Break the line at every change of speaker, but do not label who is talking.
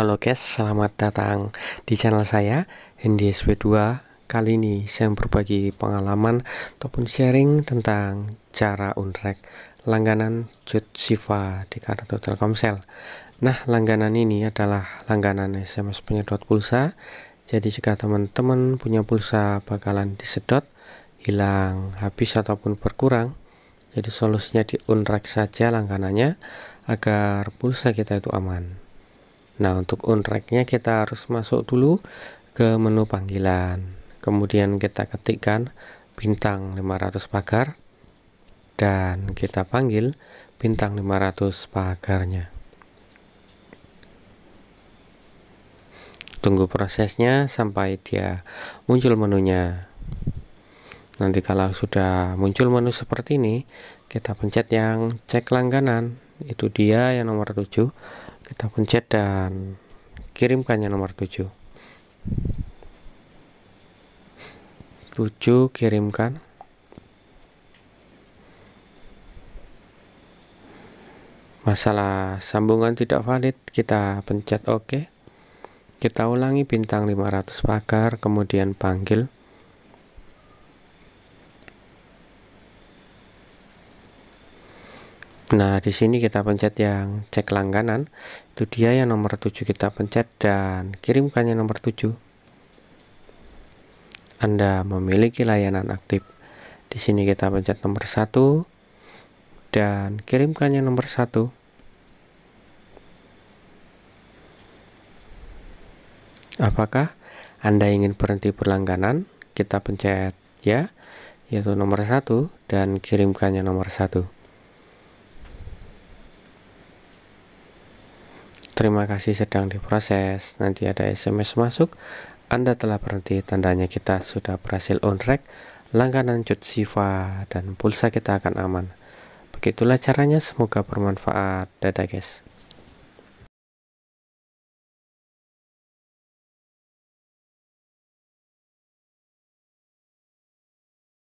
Halo guys, selamat datang di channel saya ndsw 2 Kali ini saya berbagi pengalaman ataupun sharing tentang cara unrek langganan Jut Siva di kartu Telkomsel Nah, langganan ini adalah langganan SMS penyedot pulsa Jadi jika teman-teman punya pulsa bakalan disedot, hilang, habis ataupun berkurang Jadi solusinya di unrek saja langganannya agar pulsa kita itu aman Nah, untuk nya kita harus masuk dulu ke menu panggilan. Kemudian kita ketikkan bintang 500 pagar dan kita panggil bintang 500 pagarnya. Tunggu prosesnya sampai dia muncul menunya. Nanti kalau sudah muncul menu seperti ini, kita pencet yang cek langganan. Itu dia yang nomor 7 kita pencet dan kirimkannya nomor 7 7 kirimkan masalah sambungan tidak valid kita pencet OK kita ulangi bintang 500 pagar kemudian panggil Nah, di sini kita pencet yang cek langganan. Itu dia yang nomor 7 kita pencet dan kirimkannya nomor 7. Anda memiliki layanan aktif. Di sini kita pencet nomor 1 dan kirimkannya nomor 1. Apakah Anda ingin berhenti berlangganan? Kita pencet ya, yaitu nomor 1 dan kirimkannya nomor 1. Terima kasih sedang diproses. Nanti ada SMS masuk. Anda telah berhenti, tandanya kita sudah berhasil on track. langganan cut Siva dan pulsa kita akan aman. Begitulah caranya, semoga bermanfaat. Dadah guys.